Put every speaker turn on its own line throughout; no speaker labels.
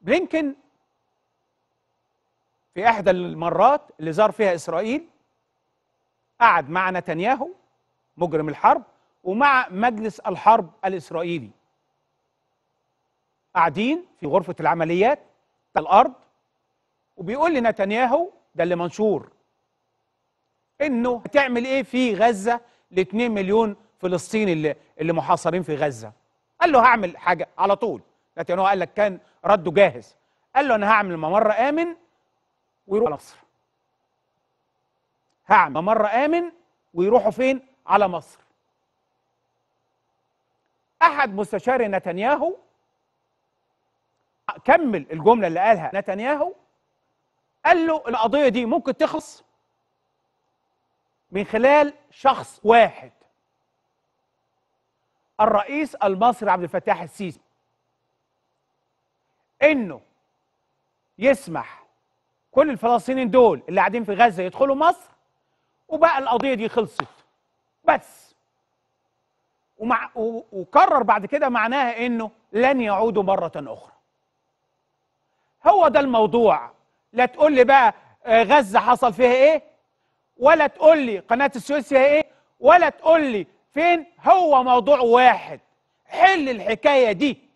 بلينكن في إحدى المرات اللي زار فيها إسرائيل قعد مع نتنياهو مجرم الحرب ومع مجلس الحرب الإسرائيلي قاعدين في غرفة العمليات الأرض وبيقول لنتنياهو ده اللي منشور انه هتعمل ايه في غزه ل 2 مليون فلسطيني اللي اللي محاصرين في غزه قال له هعمل حاجه على طول نتنياهو قال لك كان رده جاهز قال له انا هعمل ممر امن ويروح على مصر هعمل ممر امن ويروحوا فين على مصر احد مستشاري نتنياهو كمل الجمله اللي قالها نتنياهو قال له القضيه دي ممكن تخلص من خلال شخص واحد الرئيس المصري عبد الفتاح السيسي انه يسمح كل الفلسطينيين دول اللي قاعدين في غزه يدخلوا مصر وبقى القضيه دي خلصت بس ومع وكرر بعد كده معناها انه لن يعودوا مره اخرى هو ده الموضوع لا تقول لي بقى آه، غزه حصل فيها ايه ولا تقول لي قناه السويس فيها ايه ولا تقول لي فين هو موضوع واحد حل الحكايه دي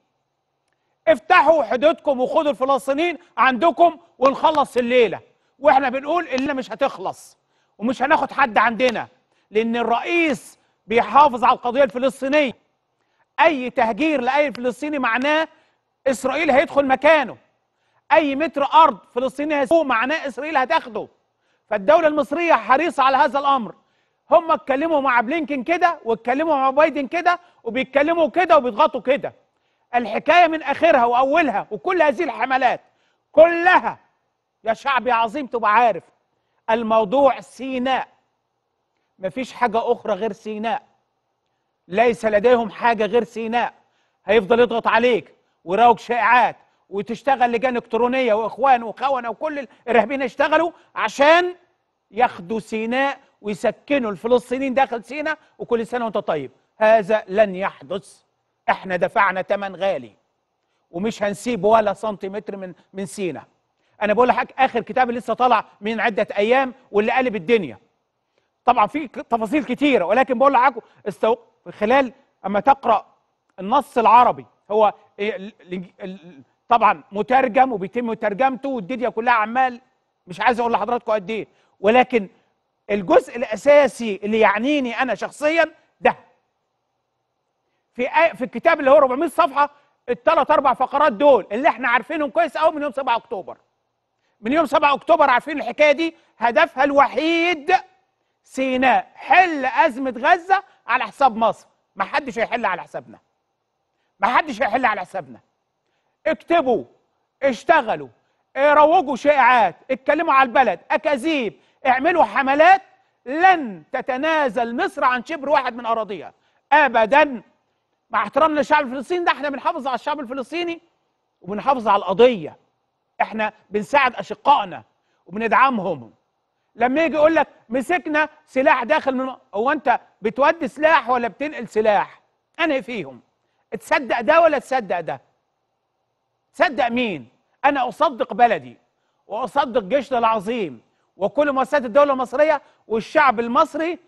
افتحوا حدودكم وخدوا الفلسطينيين عندكم ونخلص الليله واحنا بنقول الليله مش هتخلص ومش هناخد حد عندنا لان الرئيس بيحافظ على القضيه الفلسطينيه اي تهجير لاي فلسطيني معناه اسرائيل هيدخل مكانه اي متر ارض فلسطيني هيسوق معناه اسرائيل هتاخده فالدوله المصريه حريصه على هذا الامر هم اتكلموا مع بلينكن كده واتكلموا مع بايدن كده وبيتكلموا كده وبيضغطوا كده الحكاية من آخرها وأولها وكل هذه الحملات كلها يا شعب يا عظيم تبقى عارف الموضوع سيناء مفيش حاجة أخرى غير سيناء ليس لديهم حاجة غير سيناء هيفضل يضغط عليك ويراوك شائعات وتشتغل لجان إلكترونية وإخوان وخونة وكل الإرهابيين اشتغلوا عشان ياخدوا سيناء ويسكنوا الفلسطينيين داخل سيناء وكل سنة وأنت طيب هذا لن يحدث احنا دفعنا ثمن غالي ومش هنسيب ولا سنتيمتر من من سينا انا بقول لحضرتك اخر كتاب لسه طالع من عده ايام واللي قلب الدنيا طبعا في تفاصيل كتيره ولكن بقول لحضرتك استو... خلال اما تقرا النص العربي هو إيه، طبعا مترجم وبيتم ترجمته والدنيا كلها عمال مش عايز اقول لحضراتكم قد ايه ولكن الجزء الاساسي اللي يعنيني انا شخصيا في في الكتاب اللي هو 400 صفحه الثلاث اربع فقرات دول اللي احنا عارفينهم كويس قوي من يوم 7 اكتوبر من يوم 7 اكتوبر عارفين الحكايه دي هدفها الوحيد سيناء حل ازمه غزه على حساب مصر ما حدش هيحل على حسابنا ما حدش هيحل على حسابنا اكتبوا اشتغلوا روجوا شائعات اتكلموا على البلد اكاذيب اعملوا حملات لن تتنازل مصر عن شبر واحد من اراضيها ابدا مع احترامنا للشعب الفلسطيني ده احنا بنحافظ على الشعب الفلسطيني وبنحافظ على القضيه احنا بنساعد اشقائنا وبندعمهم لما يجي يقول لك مسكنا سلاح داخل من هو انت بتودي سلاح ولا بتنقل سلاح انا فيهم تصدق ده ولا تصدق ده تصدق مين انا اصدق بلدي واصدق جيشنا العظيم وكل مؤسسات الدوله المصريه والشعب المصري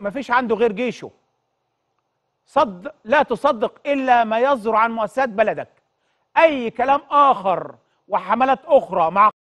ما فيش عنده غير جيشه صد لا تصدق إلا ما يصدر عن مؤسسات بلدك أي كلام آخر وحملات أخرى مع